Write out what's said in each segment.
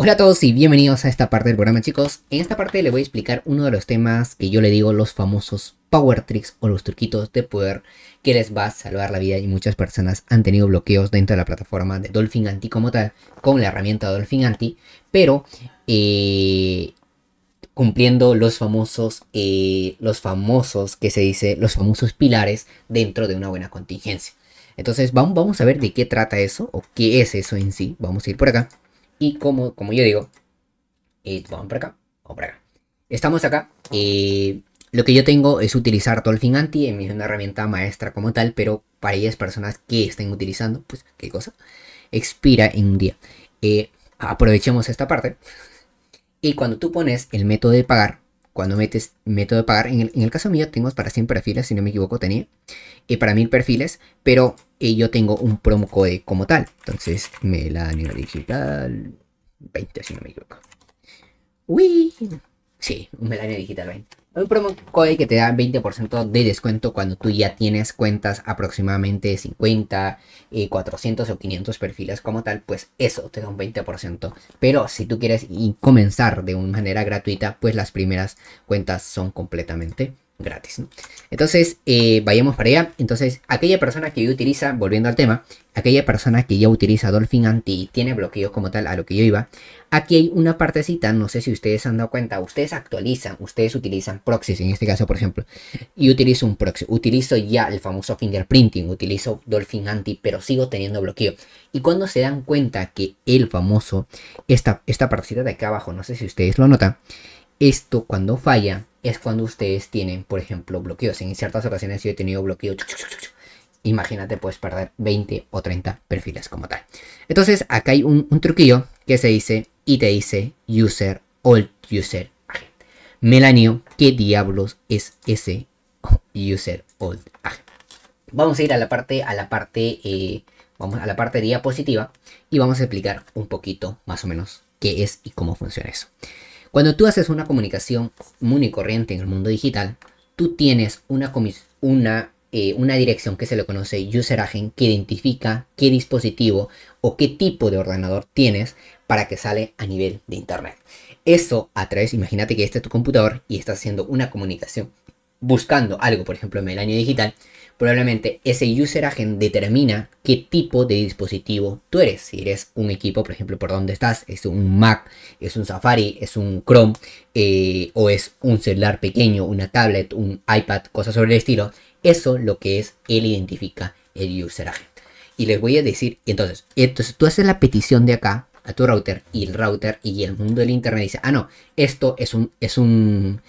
Hola a todos y bienvenidos a esta parte del programa chicos. En esta parte les voy a explicar uno de los temas que yo le digo los famosos power tricks o los truquitos de poder que les va a salvar la vida y muchas personas han tenido bloqueos dentro de la plataforma de Dolphin Anti como tal con la herramienta Dolphin Anti, pero eh, cumpliendo los famosos, eh, los famosos que se dice, los famosos pilares dentro de una buena contingencia. Entonces vamos, vamos a ver de qué trata eso o qué es eso en sí. Vamos a ir por acá. Y como, como yo digo, eh, vamos por acá, vamos para acá. Estamos acá. Eh, lo que yo tengo es utilizar todo Dolphin Anti, es una herramienta maestra como tal, pero para ellas personas que estén utilizando, pues qué cosa, expira en un día. Eh, aprovechemos esta parte. Y cuando tú pones el método de pagar, cuando metes método de pagar. En el, caso mío tengo para 100 perfiles, si no me equivoco tenía, eh, para 1000 perfiles, pero eh, yo tengo un promo code como tal. Entonces me la digital 20, si no me equivoco. Uy, sí, un melania digital 20. Hay un promo code que te da 20% de descuento cuando tú ya tienes cuentas aproximadamente 50, 400 eh, o 500 perfiles como tal, pues eso te da un 20%. Pero si tú quieres comenzar de una manera gratuita, pues las primeras cuentas son completamente gratis. ¿no? Entonces, eh, vayamos para allá. Entonces, aquella persona que utiliza, volviendo al tema, aquella persona que ya utiliza Dolphin Anti y tiene bloqueos como tal a lo que yo iba, aquí hay una partecita, no sé si ustedes han dado cuenta, ustedes actualizan, ustedes utilizan proxies, en este caso, por ejemplo, y utilizo un proxy, utilizo ya el famoso fingerprinting, utilizo Dolphin Anti, pero sigo teniendo bloqueo. Y cuando se dan cuenta que el famoso, esta, esta partecita de acá abajo, no sé si ustedes lo notan, esto cuando falla, es cuando ustedes tienen, por ejemplo, bloqueos. En ciertas ocasiones yo he tenido bloqueo. Imagínate, puedes perder 20 o 30 perfiles como tal. Entonces, acá hay un, truquillo que se dice y te dice user old user agent. Melanio, ¿qué diablos es ese user old agent? Vamos a ir a la parte, a la parte, eh, vamos a la parte diapositiva y vamos a explicar un poquito más o menos qué es y cómo funciona eso. Cuando tú haces una comunicación muy corriente en el mundo digital, tú tienes una, una, eh, una dirección que se le conoce user agent que identifica qué dispositivo o qué tipo de ordenador tienes para que sale a nivel de internet. Eso a través, imagínate que este es tu computador y estás haciendo una comunicación buscando algo, por ejemplo, en el año digital, probablemente ese user agent determina qué tipo de dispositivo tú eres. Si eres un equipo, por ejemplo, por dónde estás, es un Mac, es un Safari, es un Chrome, eh, o es un celular pequeño, una tablet, un iPad, cosas sobre el estilo. Eso lo que es, él identifica el user agent. Y les voy a decir, entonces, entonces tú haces la petición de acá a tu router y el router y el mundo del internet dice, ah, no, esto es un, es un,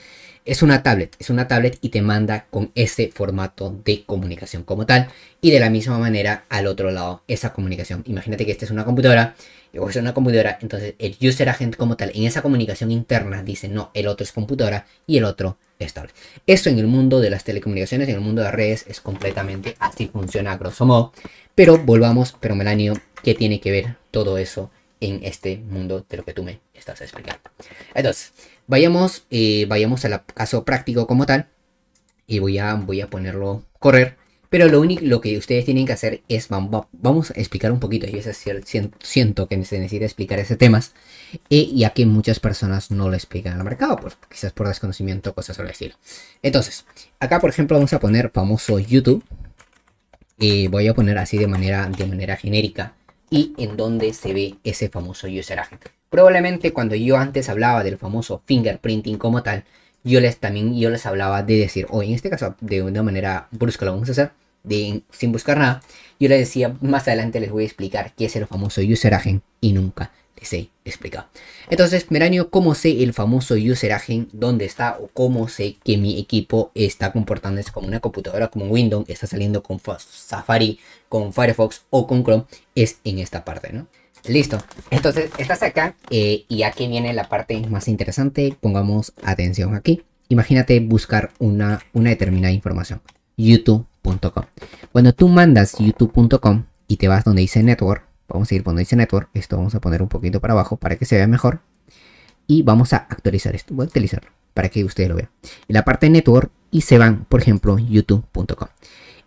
es una tablet, es una tablet y te manda con ese formato de comunicación como tal. Y de la misma manera al otro lado esa comunicación. Imagínate que esta es una computadora o es una computadora, entonces el user agent como tal en esa comunicación interna dice no, el otro es computadora y el otro es tablet. Eso en el mundo de las telecomunicaciones, en el mundo de redes es completamente así funciona grosso modo. Pero volvamos, pero Melanio, ¿qué tiene que ver todo eso en este mundo de lo que tú me estás explicando. Entonces, vayamos, eh, vayamos al caso práctico como tal. Y voy a, voy a ponerlo correr. Pero lo único lo que ustedes tienen que hacer es, vamos a explicar un poquito, y yo siento que se necesita explicar ese tema y ya que muchas personas no lo explican al mercado, pues, quizás por desconocimiento, cosas sobre estilo. Entonces, acá por ejemplo vamos a poner famoso YouTube, y voy a poner así de manera, de manera genérica, y en dónde se ve ese famoso user agent. Probablemente cuando yo antes hablaba del famoso fingerprinting como tal, yo les también yo les hablaba de decir, o en este caso de una manera brusca lo vamos a hacer, sin buscar nada, yo les decía, más adelante les voy a explicar qué es el famoso user agent y nunca se explica. Entonces, Meranio, cómo sé el famoso user agent, dónde está o cómo sé que mi equipo está comportándose como una computadora, como Windows, está saliendo con Safari, con Firefox o con Chrome, es en esta parte, ¿no? Listo. Entonces, estás acá eh, y aquí viene la parte más interesante. Pongamos atención aquí. Imagínate buscar una, una determinada información. YouTube.com. Cuando tú mandas youtube.com y te vas donde dice network, Vamos a ir dice Network. Esto vamos a poner un poquito para abajo para que se vea mejor. Y vamos a actualizar esto. Voy a actualizarlo para que ustedes lo vean. En la parte de Network y se van, por ejemplo, youtube.com.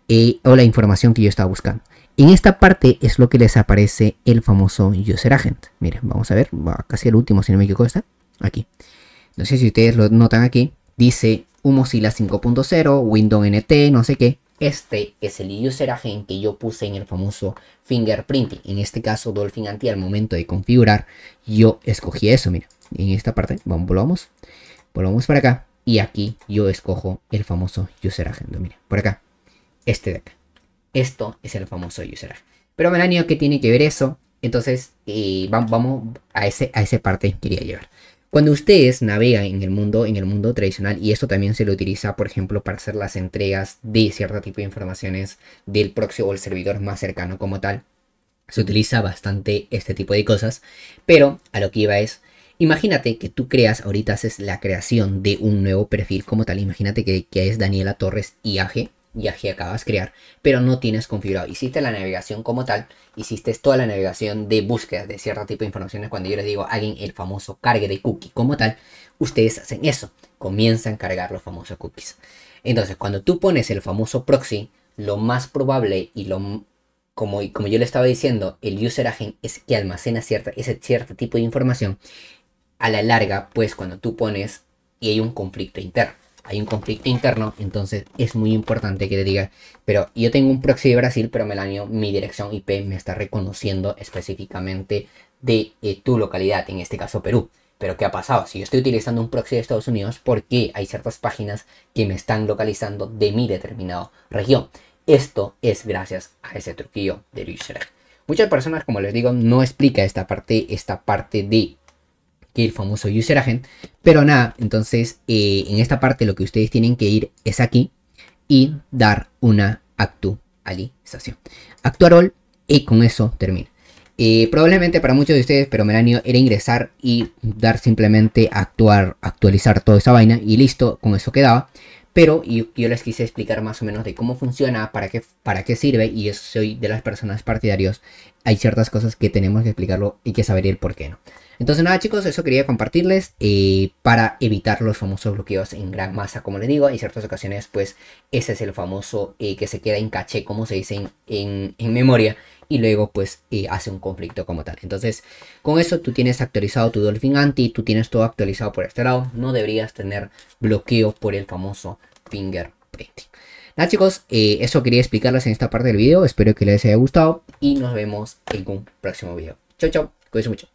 Eh, o la información que yo estaba buscando. En esta parte es lo que les aparece el famoso User Agent. Miren, vamos a ver, va casi el último, si no me equivoco, está aquí. No sé si ustedes lo notan aquí. Dice un Mozilla 5.0, Windows NT, no sé qué. Este es el user agent que yo puse en el famoso fingerprinting. En este caso, Dolphin Anti, al momento de configurar, yo escogí eso. Mira, en esta parte, vamos, volvamos. Volvamos para acá. Y aquí yo escojo el famoso user agent. Mira, por acá. Este de acá. Esto es el famoso user agent. Pero Melanio, que tiene que ver eso? Entonces, eh, vamos, a, ese, a esa parte que quería llevar. Cuando ustedes navegan en el mundo, en el mundo tradicional, y esto también se lo utiliza, por ejemplo, para hacer las entregas de cierto tipo de informaciones del proxy o el servidor más cercano como tal, se utiliza bastante este tipo de cosas, pero a lo que iba es, imagínate que tú creas, ahorita haces la creación de un nuevo perfil como tal, imagínate que, es Daniela Torres IAG, y aquí acabas crear, pero no tienes configurado. Hiciste la navegación como tal, hiciste toda la navegación de búsqueda de cierto tipo de informaciones. Cuando yo les digo a alguien el famoso cargue de cookie como tal, ustedes hacen eso, comienzan a cargar los famosos cookies. Entonces, cuando tú pones el famoso proxy, lo más probable y lo como, como yo le estaba diciendo, el user agent es que almacena cierta, ese cierto tipo de información. A la larga, pues cuando tú pones y hay un conflicto interno hay un conflicto interno, entonces es muy importante que te diga, pero yo tengo un proxy de Brasil, pero Melanio, mi dirección IP me está reconociendo específicamente de eh, tu localidad, en este caso Perú. Pero ¿qué ha pasado? Si yo estoy utilizando un proxy de Estados Unidos, ¿por qué hay ciertas páginas que me están localizando de mi determinada región? Esto es gracias a ese truquillo de Luis Muchas personas, como les digo, no explica esta parte, esta parte de que el famoso user agent. Pero nada, entonces eh, en esta parte lo que ustedes tienen que ir es aquí y dar una actualización. all y con eso termina. Eh, probablemente para muchos de ustedes, pero me ido era ingresar y dar simplemente actuar, actualizar toda esa vaina y listo, con eso quedaba. Pero yo, les quise explicar más o menos de cómo funciona, para qué, para qué sirve y yo soy de las personas partidarios hay ciertas cosas que tenemos que explicarlo y que saber el por qué no. Entonces nada chicos, eso quería compartirles eh, para evitar los famosos bloqueos en gran masa, como les digo, en ciertas ocasiones pues ese es el famoso eh, que se queda en caché, como se dice en, memoria, y luego pues eh, hace un conflicto como tal. Entonces con eso tú tienes actualizado tu Dolphin Anti, tú tienes todo actualizado por este lado, no deberías tener bloqueo por el famoso finger Nada chicos, eh, eso quería explicarles en esta parte del video. Espero que les haya gustado y nos vemos en un próximo video. Chau, chau. Cuídense mucho.